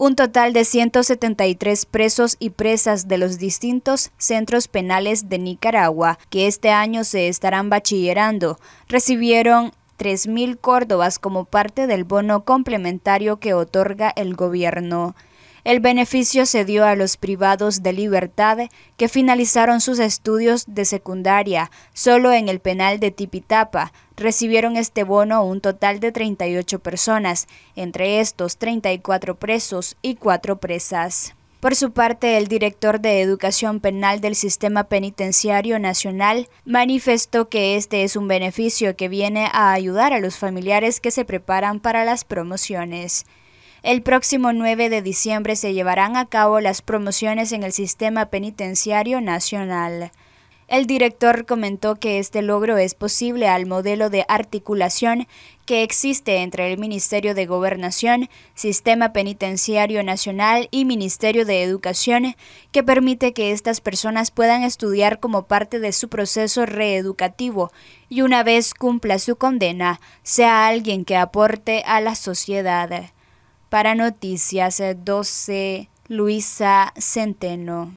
Un total de 173 presos y presas de los distintos centros penales de Nicaragua, que este año se estarán bachillerando, recibieron 3.000 córdobas como parte del bono complementario que otorga el gobierno. El beneficio se dio a los privados de libertad que finalizaron sus estudios de secundaria solo en el penal de Tipitapa, recibieron este bono un total de 38 personas, entre estos 34 presos y 4 presas. Por su parte, el director de Educación Penal del Sistema Penitenciario Nacional manifestó que este es un beneficio que viene a ayudar a los familiares que se preparan para las promociones. El próximo 9 de diciembre se llevarán a cabo las promociones en el Sistema Penitenciario Nacional. El director comentó que este logro es posible al modelo de articulación que existe entre el Ministerio de Gobernación, Sistema Penitenciario Nacional y Ministerio de Educación, que permite que estas personas puedan estudiar como parte de su proceso reeducativo y una vez cumpla su condena, sea alguien que aporte a la sociedad. Para Noticias 12, Luisa Centeno.